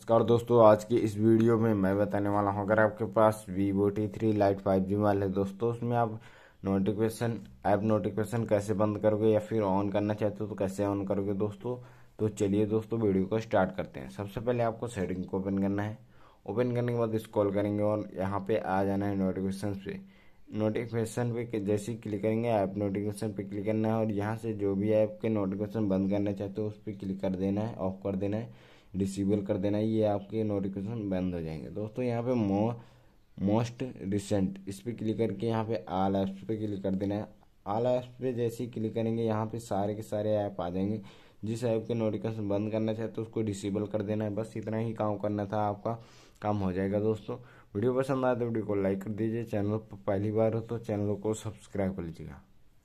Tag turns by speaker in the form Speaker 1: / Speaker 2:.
Speaker 1: नमस्कार दोस्तों आज की इस वीडियो में मैं बताने वाला हूँ अगर आपके पास Vivo T three lite five G वाले है दोस्तों उसमें आप नोटिफिकेशन ऐप नोटिफिकेशन कैसे बंद करोगे या फिर ऑन करना चाहते हो तो कैसे ऑन करोगे दोस्तों तो चलिए दोस्तों वीडियो को स्टार्ट करते हैं सबसे पहले आपको सेटिंग को ओपन करना है ओपन करने के बाद कॉल करेंगे और यहाँ पे आ जाना है नोटिफिकेशन पे नोटिफिकेशन पे जैसे ही क्लिक करेंगे ऐप नोटिफिकेशन पे क्लिक करना है और यहाँ से जो भी ऐप के नोटिफिकेशन बंद करना चाहते हो उस पर क्लिक कर देना है ऑफ कर देना है डिसेबल कर देना ये आपके नोटिफिकेशन बंद हो जाएंगे दोस्तों यहाँ पे मो मोस्ट रिसेंट इस पर क्लिक करके यहाँ पे आल ऐप्स पे क्लिक कर देना है आल ऐप्स पे जैसे ही क्लिक करेंगे यहाँ पे सारे के सारे ऐप आ जाएंगे जिस ऐप के नोटिफिकेशन बंद करना चाहे तो उसको डिसेबल कर देना है बस इतना ही काम करना था आपका काम हो जाएगा दोस्तों वीडियो पसंद आए तो वीडियो को लाइक कर दीजिए चैनल पर पहली बार हो तो चैनल को सब्सक्राइब कर लीजिएगा